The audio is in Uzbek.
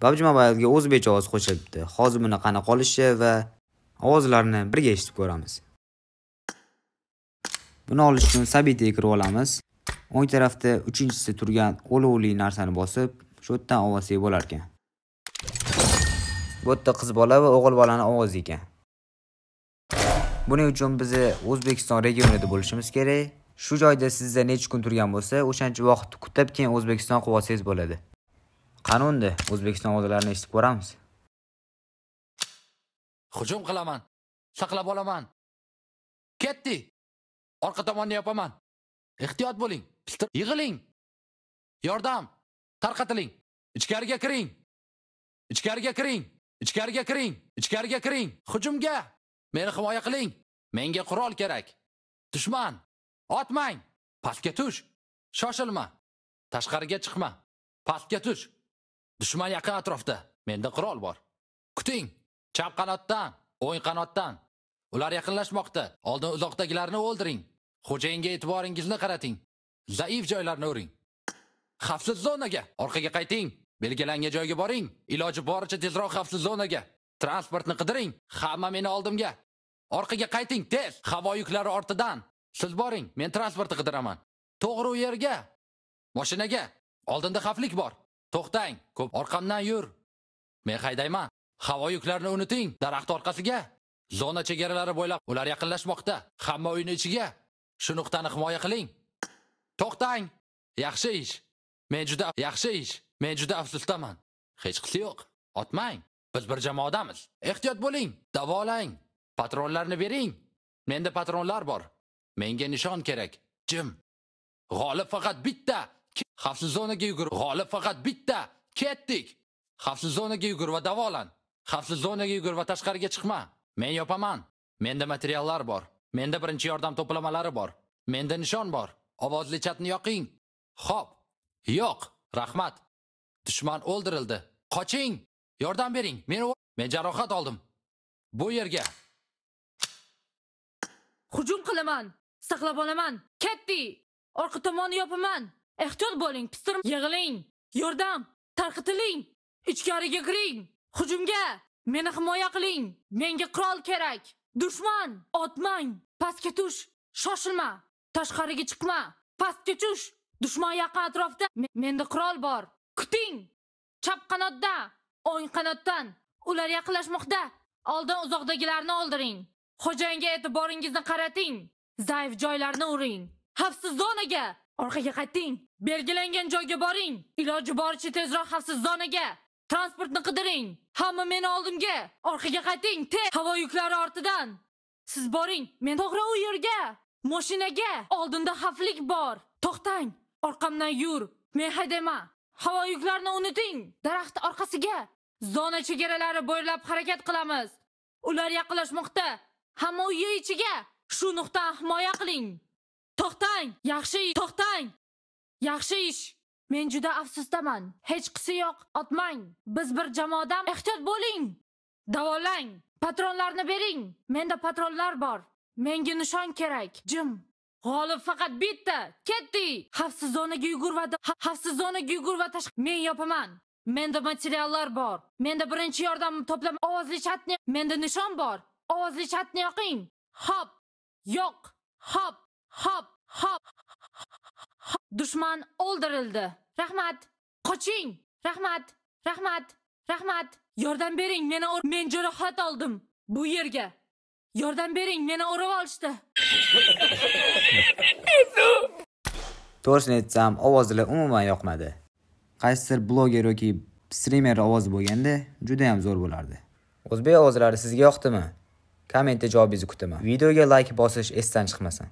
PUBG Mobile'ga o'zbekcha ovoz qo'shilibdi. Hozir buni qanaqa olishi va ovozlarni birga eshitib ko'ramiz. Buni olish uchun sabitga kirib olamiz. O'ng tarafda 3-inchisi turgan olovli narsani bosib, shu yerdan ovoz bo'lar ekan. Bu yerda qiz bola va o'g'il bolani ovozi ekan. Buning uchun biz O'zbekiston regionida bo'lishimiz kerak. Shu joyda sizda necha kun turgan bo'lsa, o'shancha vaqt kutib keyin O'zbekiston qilib olsangiz bo'ladi. qani unda o'zbekiston ovozlarini eshitib ko'ramiz hujum qilaman saqlab olaman ketdi orqa tomonni yopaman ehtiyot bo'ling yig'iling yordam tarqatiling ichkariga kiring ichkariga kiring ichkariga kiring ichkariga kiring hujumga meni himoya qiling menga qurol kerak dushman otmang pastga tush shoshilma tashqariga chiqma pastga tush dushman yaqin atrofda menda qurol bor kuting chap qanotdan o'ng qanotdan ular yaqinlashmoqda oldin uzoqdagilarni o'ldiring xo'jayinga e'tiboringizni qarating zaif joylarni o'ring xavfsiz zonaga orqaga qayting belgilangan joyga boring iloji boricha tezroq xavfsiz zonaga transportni qidiring hamma meni oldimga orqaga qayting tez havo yuklari ortidan siz boring men transportni qidiraman to'g'ri u yerga moshinaga oldinda xavflik bor To'xtang, ko'p orqamdan yur. Men haydayman. Havo yuklarini unuting, daraxt orqasiga. Zona chegaralari bo'ylab ular yaqinlashmoqda. Hamma uyni ichiga. Shu nuqtani himoya qiling. To'xtang. Yaxshi ish. Men juda yaxshi ish. Men juda afsusdaman. Hech qisi yo'q. Otmang. Biz bir jamoadamiz. Ehtiyot bo'ling. Davolang. Patronlarni bering. Menda patronlar bor. Menga nishon kerak. Jim. G'olib faqat bitta. xavfsiz zonaga yugur g'olib faqat bitta ketdik xavfsiz zonaga yugur va davolan xavfsiz zonaga yugur va tashqariga chiqma men yopaman menda materiallar bor menda birinchi yordam to'plamalari bor menda nishon bor ovozli chatni yoqing xo'p yo'q rahmat dushman o'ldirildi qoching yordam bering men men jarohat oldim bu yerga hujum qilaman saqlab olaman ketdi orqa tomonni yopaman ehtiyot bo'ling pistir yig'iling yordam tarqitiling ichkariga kiring hujumga meni himoya qiling menga qurol kerak dushman otmang pastga tush shoshilma tashqariga chiqma pastga tush dushman yaqin atrofda menda qurol bor kuting chap qanotda o'ng qanotdan ular yaqinlashmoqda oldin uzoqdagilarni o'ldiring xo'jayinga e'tiboringizni qarating zaif joylarni uring xavfsiz zonaga Orqaga qayting. Belgilangan joyga boring. Iloji boricha tezroq xavfsiz zonaga. Transportni qidiring. Hamma meni oldimga. Orqaga qayting, tez havo yuklari ortidan. Siz boring, men to'g'ri u yerga. Mashinaga oldinda xavflik bor. To'xtang, orqamdan yur. Men haydama. Havo yuklarini unuting. Daraxt orqasiga, zona chegaralari bo'ylab harakat qilamiz. Ular yaqinlashmoqda. Hamma uy ichiga. Shu nuqtani himoya qiling. to'xtang yaxshi to'xtang yaxshi ish men juda afsusdaman hech qisi yo'q otmang biz bir jamoadam ehtiyot bo'ling davolang patronlarni bering menda patronlar bor menga nishon kerak jim g'olib faqat bitta ketdi xavfsiz zonaga yugur va xavfsiz zonaga yugur va tashqi men yopaman menda materiallar bor menda birinchi yordam to'plama ovozli chatni menda nishon bor ovozli chatni yoqing hop yo'q hop Hop, hop. Dushman o'ldirildi. Rahmat. Qoching. Rahmat. Rahmat. Rahmat. Yordam bering, meni men jarohat oldim bu yerga. Yordam bering, meni o'rib olishdi. To'g'risini aytsam, ovozlar umuman yoqmadi. Qaysidir bloger yoki streamer ovozi bo'lganda juda ham zo'r bo'lardi. O'zbek ovozlari sizga yoqdimi? Kommentda javobingizni kutaman. Videoga like bosish esdan chiqmasin.